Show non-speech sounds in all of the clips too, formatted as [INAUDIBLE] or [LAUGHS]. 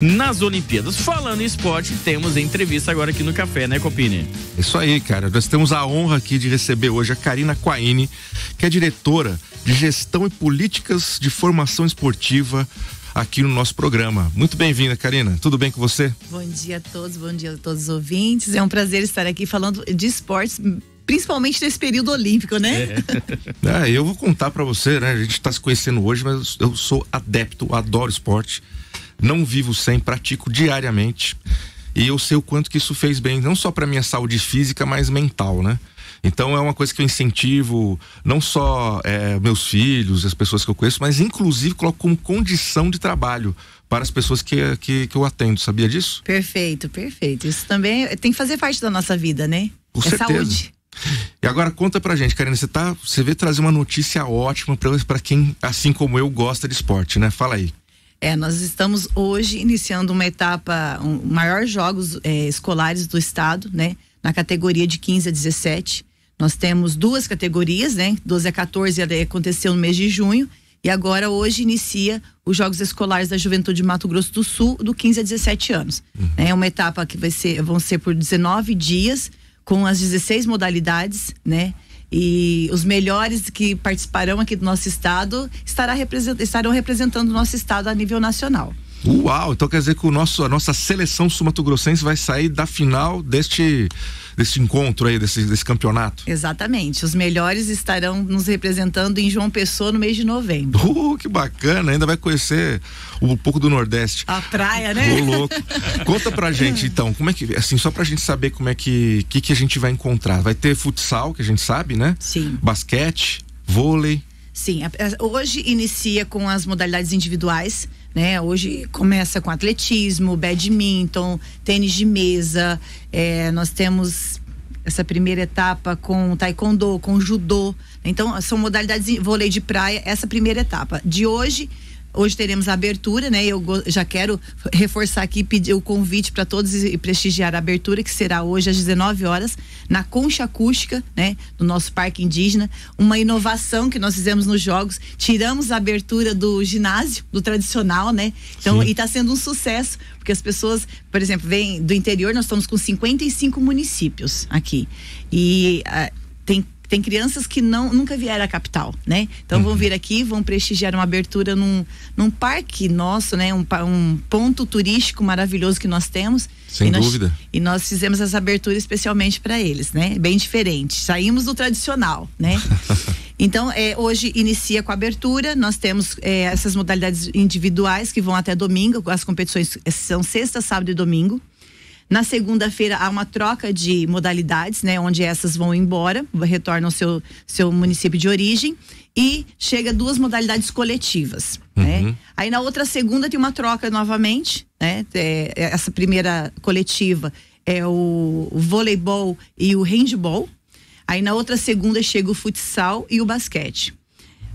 nas Olimpíadas. Falando em esporte, temos entrevista agora aqui no Café, né, Copini? Isso aí, cara. Nós temos a honra aqui de receber hoje a Karina Quaini, que é diretora de Gestão e Políticas de Formação Esportiva aqui no nosso programa. Muito bem-vinda, Karina. Tudo bem com você? Bom dia a todos, bom dia a todos os ouvintes. É um prazer estar aqui falando de esportes principalmente nesse período olímpico, né? É. é eu vou contar para você, né? A gente está se conhecendo hoje, mas eu sou adepto, adoro esporte não vivo sem, pratico diariamente. E eu sei o quanto que isso fez bem, não só para minha saúde física, mas mental, né? Então é uma coisa que eu incentivo não só é, meus filhos, as pessoas que eu conheço, mas inclusive coloco como condição de trabalho para as pessoas que, que, que eu atendo. Sabia disso? Perfeito, perfeito. Isso também tem que fazer parte da nossa vida, né? Com é certeza. saúde. E agora conta pra gente, Karina, você tá, você veio trazer uma notícia ótima para quem, assim como eu, gosta de esporte, né? Fala aí. É, nós estamos hoje iniciando uma etapa, um, maior jogos é, escolares do estado, né? Na categoria de 15 a 17. Nós temos duas categorias, né? 12 a 14 aconteceu no mês de junho. E agora, hoje, inicia os Jogos Escolares da Juventude de Mato Grosso do Sul, do 15 a 17 anos. Uhum. É uma etapa que vai ser, vão ser por 19 dias, com as 16 modalidades, né? E os melhores que participarão aqui do nosso estado estará represent estarão representando o nosso estado a nível nacional. Uau, então quer dizer que o nosso, a nossa seleção sumatogrossense vai sair da final deste desse encontro aí, desse, desse campeonato. Exatamente. Os melhores estarão nos representando em João Pessoa no mês de novembro. Uh, que bacana! Ainda vai conhecer um pouco do Nordeste. A praia, né? Ô, louco. Conta pra gente, então, como é que. Assim, só pra gente saber como é que, que. que a gente vai encontrar. Vai ter futsal, que a gente sabe, né? Sim. Basquete, vôlei. Sim, hoje inicia com as modalidades individuais, né? Hoje começa com atletismo, badminton, tênis de mesa. É, nós temos essa primeira etapa com taekwondo, com judô. Então, são modalidades vôlei de praia, essa primeira etapa. De hoje Hoje teremos a abertura, né? Eu já quero reforçar aqui pedir o convite para todos e prestigiar a abertura que será hoje às 19 horas na Concha Acústica, né, do nosso Parque Indígena, uma inovação que nós fizemos nos jogos, tiramos a abertura do ginásio, do tradicional, né? Então, Sim. e está sendo um sucesso, porque as pessoas, por exemplo, vêm do interior, nós estamos com 55 municípios aqui. E ah, tem tem crianças que não nunca vieram à capital, né? Então uhum. vão vir aqui, vão prestigiar uma abertura num, num parque nosso, né? Um, um ponto turístico maravilhoso que nós temos. Sem e dúvida. e nós fizemos essa abertura especialmente para eles, né? Bem diferente. Saímos do tradicional, né? [LAUGHS] Então, é, hoje inicia com a abertura, nós temos é, essas modalidades individuais que vão até domingo, as competições é, são sexta, sábado e domingo. Na segunda-feira há uma troca de modalidades, né, onde essas vão embora, retornam ao seu seu município de origem e chega duas modalidades coletivas, né. uhum. né? Aí na outra segunda tem uma troca novamente, né? É, é, essa primeira coletiva é o, o voleibol e o handball. Aí na outra segunda chega o futsal e o basquete.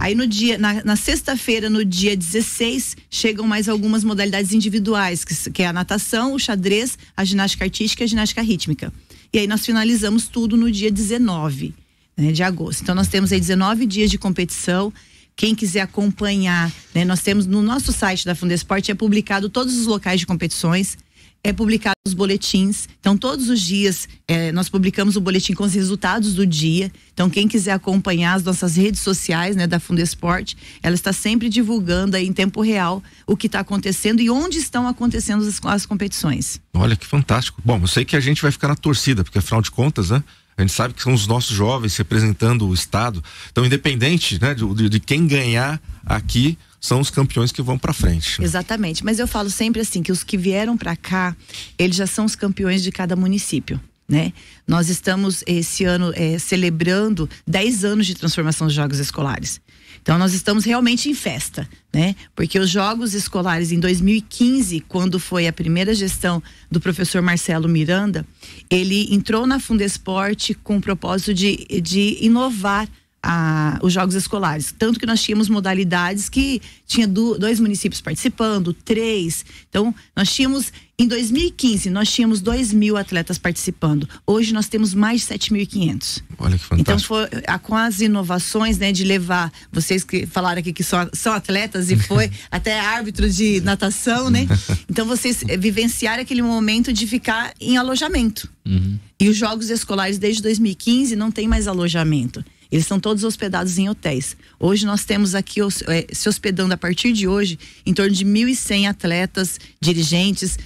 Aí no dia, na, na sexta-feira, no dia 16, chegam mais algumas modalidades individuais, que, que é a natação, o xadrez, a ginástica artística e a ginástica rítmica. E aí nós finalizamos tudo no dia 19 né, de agosto. Então nós temos aí 19 dias de competição. Quem quiser acompanhar, né, nós temos no nosso site da Fundesporte é publicado todos os locais de competições é publicado os boletins. Então, todos os dias é, nós publicamos o boletim com os resultados do dia. Então, quem quiser acompanhar as nossas redes sociais né, da Esporte, ela está sempre divulgando aí, em tempo real o que está acontecendo e onde estão acontecendo as, as competições. Olha que fantástico. Bom, eu sei que a gente vai ficar na torcida, porque afinal de contas, né? A gente sabe que são os nossos jovens representando o Estado. Então, independente né, de, de quem ganhar aqui, são os campeões que vão para frente. Né? Exatamente. Mas eu falo sempre assim que os que vieram para cá, eles já são os campeões de cada município. Né? Nós estamos esse ano é, celebrando 10 anos de transformação dos jogos escolares. Então nós estamos realmente em festa, né? Porque os jogos escolares em 2015, quando foi a primeira gestão do professor Marcelo Miranda, ele entrou na Fundesporte com o propósito de, de inovar a, os jogos escolares. Tanto que nós tínhamos modalidades que tinha do, dois municípios participando, três. Então, nós tínhamos, em 2015, nós tínhamos 2 mil atletas participando. Hoje nós temos mais de 7.500. Olha que fantástico. Então, foi, a, com as inovações, né, de levar, vocês que falaram aqui que são, são atletas e foi [LAUGHS] até árbitro de natação, né? [LAUGHS] Então, vocês é, vivenciaram aquele momento de ficar em alojamento. Uhum. E os jogos escolares desde 2015 não tem mais alojamento. Eles são todos hospedados em hotéis. Hoje nós temos aqui é, se hospedando a partir de hoje em torno de 1.100 atletas, dirigentes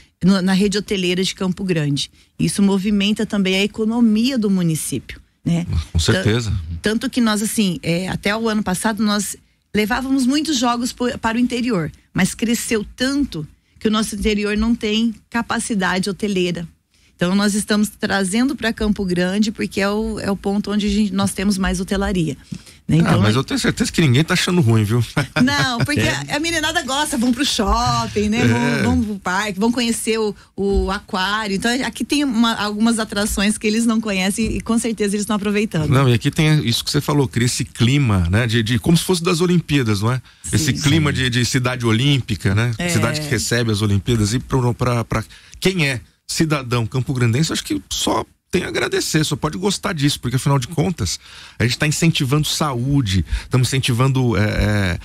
na rede hoteleira de Campo Grande. Isso movimenta também a economia do município, né? Com certeza. Tanto que nós assim, é, até o ano passado nós levávamos muitos jogos por, para o interior, mas cresceu tanto que o nosso interior não tem capacidade hoteleira então nós estamos trazendo para Campo Grande porque é o, é o ponto onde gente, nós temos mais hotelaria. Né? Ah, então, ah, mas é eu tenho certeza que ninguém tá achando ruim, viu? [LAUGHS] Não, porque [LAUGHS] é. a, a meninada gosta, vão pro shopping, né? É. Vão, vão pro parque, vão conhecer o, o aquário. Então, aqui tem uma, algumas atrações que eles não conhecem e com certeza eles estão aproveitando. Não, e aqui tem isso que você falou, cria esse clima, né? De, de como se fosse das Olimpíadas, não é? Sim, esse clima de, de, cidade olímpica, né? É. Cidade que recebe as Olimpíadas e para quem é cidadão campograndense, acho que só tem a agradecer, só pode gostar disso, porque afinal de contas, a gente está incentivando saúde, estamos incentivando é, é,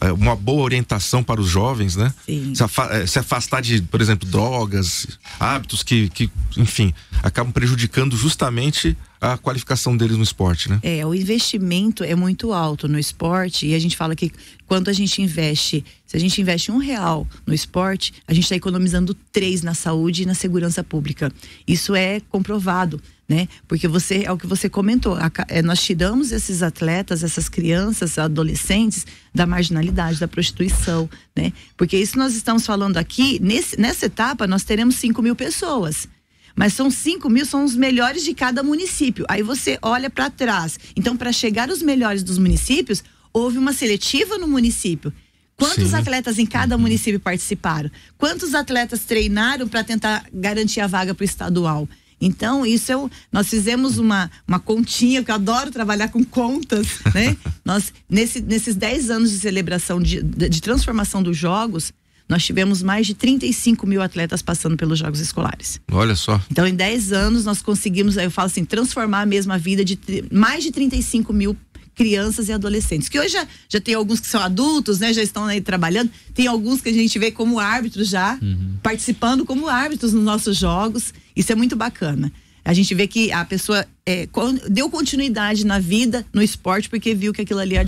é, uma boa orientação para os jovens, né? Sim. É, se, afastar de, por exemplo, drogas, hábitos que, que, enfim, acabam prejudicando justamente a qualificação deles no esporte, né? É, o investimento é muito alto no esporte e a gente fala que quando a gente investe, se a gente investe um real no esporte, a gente está economizando três na saúde e na segurança pública. Isso é comprovado né? Porque você é o que você comentou, a, é, nós tiramos esses atletas, essas crianças, adolescentes da marginalidade, da prostituição, né? Porque isso nós estamos falando aqui, nesse, nessa etapa nós teremos 5 mil pessoas. Mas são 5 mil, são os melhores de cada município. Aí você olha para trás. Então, para chegar os melhores dos municípios, houve uma seletiva no município. Quantos Sim. atletas em cada uhum. município participaram? Quantos atletas treinaram para tentar garantir a vaga para o estadual? Então, isso é o, nós fizemos uma, uma continha, que eu adoro trabalhar com contas, [LAUGHS] né? nós, nesse, nesses 10 anos de celebração, de, de transformação dos Jogos, nós tivemos mais de 35 mil atletas passando pelos Jogos Escolares. Olha só. Então, em 10 anos, nós conseguimos, eu falo assim, transformar mesmo a vida de mais de 35 mil crianças e adolescentes. Que hoje já, já tem alguns que são adultos, né? Já estão aí trabalhando. Tem alguns que a gente vê como árbitros já, uhum. participando como árbitros nos nossos jogos. Isso é muito bacana. A gente vê que a pessoa é, deu continuidade na vida, no esporte, porque viu que aquilo ali é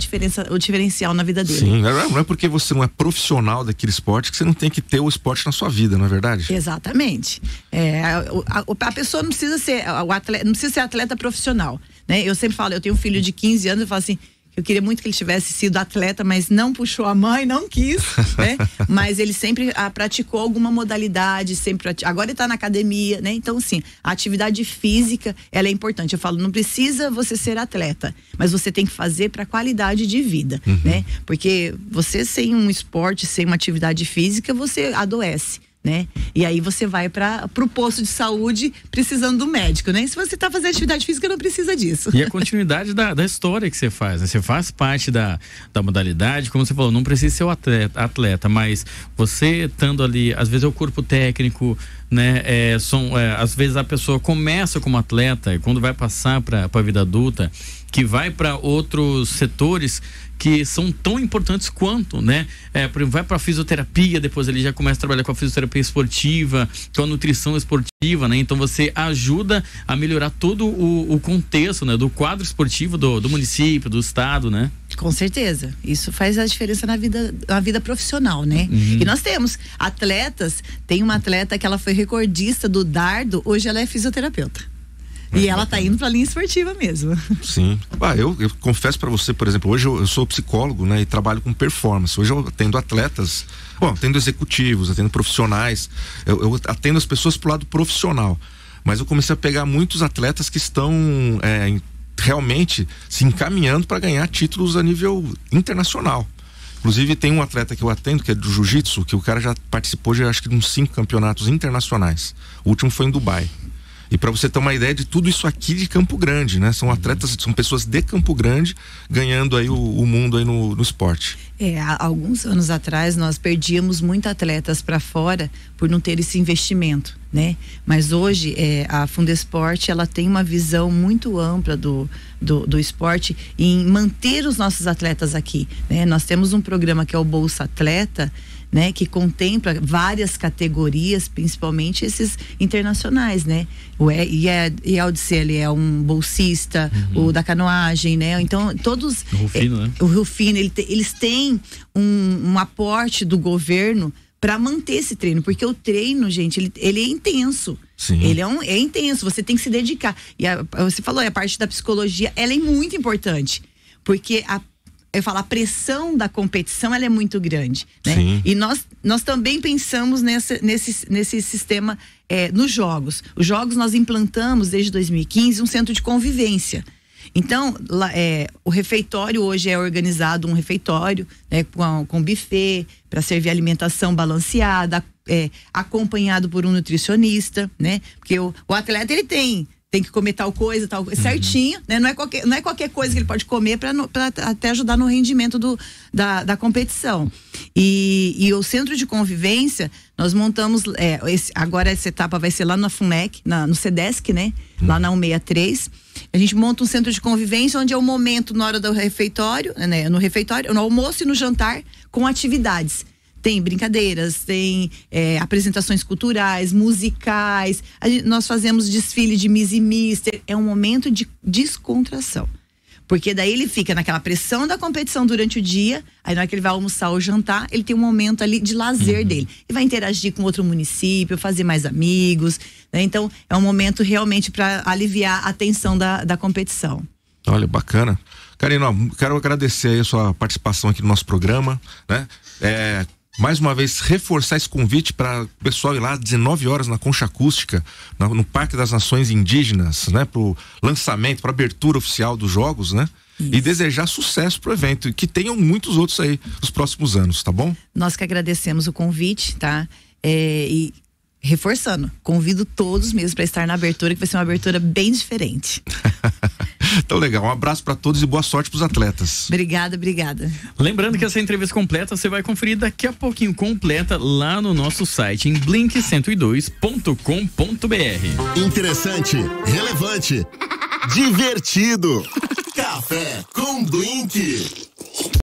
o diferencial na vida dele. Sim, é, não é porque você não é profissional daquele esporte que você não tem que ter o esporte na sua vida, não é verdade? Exatamente. É, a, a, a, pessoa não precisa ser o atleta, não precisa ser atleta profissional né? Eu sempre falo, eu tenho um filho de 15 anos, eu falo assim, eu queria muito que ele tivesse sido atleta, mas não puxou a mãe, não quis, [LAUGHS] né? mas ele sempre ah, praticou alguma modalidade, sempre agora ele tá na academia, né? Então, sim, a atividade física, ela é importante. Eu falo, não precisa você ser atleta, mas você tem que fazer para qualidade de vida, uhum. né? Porque você sem um esporte, sem uma atividade física, você adoece né? E aí você vai para o posto de saúde precisando do médico, né? E se você está fazendo atividade física, não precisa disso. E a continuidade da, da história que você faz, né? Você faz parte da, da modalidade, como você falou, não precisa ser o atleta, atleta mas você estando ali, às vezes é o corpo técnico, né? É, são, é, às vezes a pessoa começa como atleta e quando vai passar para a vida adulta, que vai para outros setores que são tão importantes quanto, né? É, vai para fisioterapia, depois ele já começa a trabalhar com a fisioterapia esportiva, com a nutrição esportiva, né? Então você ajuda a melhorar todo o, o contexto, né? Do quadro esportivo do, do município, do estado, né? Com certeza. Isso faz a diferença na vida, na vida profissional, né? Uhum. E nós temos atletas, tem uma atleta que ela foi recordista do dardo, hoje ela é fisioterapeuta. E uhum. ela tá indo pra linha esportiva mesmo. Sim. Ah, eu, eu confesso para você, por exemplo, hoje eu, eu, sou psicólogo, né? E trabalho com performance. Hoje eu atendo atletas, bom, atendo executivos, atendo profissionais. Eu, eu atendo as pessoas pro lado profissional. Mas eu comecei a pegar muitos atletas que estão é, em realmente se encaminhando para ganhar títulos a nível internacional. Inclusive, tem um atleta que eu atendo, que é do jiu-jitsu, que o cara já participou de acho que uns cinco campeonatos internacionais. O último foi em Dubai. E para você ter uma ideia de tudo isso aqui de Campo Grande, né? São atletas, são pessoas de Campo Grande ganhando aí o, o mundo aí no, no esporte. É, alguns anos atrás nós perdíamos muito atletas para fora por não ter esse investimento, né? Mas hoje é, a Fundesporte ela tem uma visão muito ampla do, do, do, esporte em manter os nossos atletas aqui, né? Nós temos um programa que é o Bolsa Atleta né, que contempla várias categorias, principalmente esses internacionais, né? O e, e a é, é Odisseia, ele é um bolsista, uhum. o da canoagem, né? Então, todos. O Rufino, né? é, né? O Rufino, ele eles têm um, um aporte do governo para manter esse treino, porque o treino, gente, ele, ele é intenso. Sim. Ele é, um, é intenso, você tem que se dedicar. E a, você falou, a parte da psicologia, ela é muito importante, porque a eu falo, a pressão da competição ela é muito grande. Né? E nós, nós também pensamos nessa, nesse, nesse sistema é, nos jogos. Os jogos nós implantamos desde 2015 um centro de convivência. Então, lá, é, o refeitório hoje é organizado um refeitório né, com, com buffet para servir alimentação balanceada, é, acompanhado por um nutricionista, né? Porque o, o atleta ele tem tem que comer tal coisa, tal coisa, uhum. certinho, né? Não é qualquer, não é qualquer coisa que ele pode comer para até ajudar no rendimento do, da, da competição. E, e o centro de convivência, nós montamos, é, esse, agora essa etapa vai ser lá na FUNEC, na, no SEDESC, né? Uhum. Lá na 163. A gente monta um centro de convivência onde é o momento na hora do refeitório, né? No refeitório, no almoço e no jantar com atividades tem brincadeiras, tem é, apresentações culturais, musicais. Gente, nós fazemos desfile de Miss e Mister. É um momento de descontração. Porque daí ele fica naquela pressão da competição durante o dia, aí na hora que ele vai almoçar ou jantar, ele tem um momento ali de lazer uhum. dele. E vai interagir com outro município, fazer mais amigos. Né? Então, é um momento realmente para aliviar a tensão da, da competição. Olha, bacana. Karina, quero agradecer aí a sua participação aqui no nosso programa, né? É, mais uma vez reforçar esse convite para o pessoal ir lá às 19 horas na Concha Acústica, no, no Parque das Nações Indígenas, né, para o lançamento, para abertura oficial dos jogos, né? Isso. E desejar sucesso para o evento e que tenham muitos outros aí nos próximos anos, tá bom? Nós que agradecemos o convite, tá? É, e reforçando, convido todos mesmo para estar na abertura, que vai ser uma abertura bem diferente. [LAUGHS] Então, legal. Um abraço para todos e boa sorte para os atletas. Obrigada, obrigada. Lembrando que essa entrevista completa você vai conferir daqui a pouquinho completa lá no nosso site em blink102.com.br. Interessante, relevante, [LAUGHS] divertido. Café com Blink.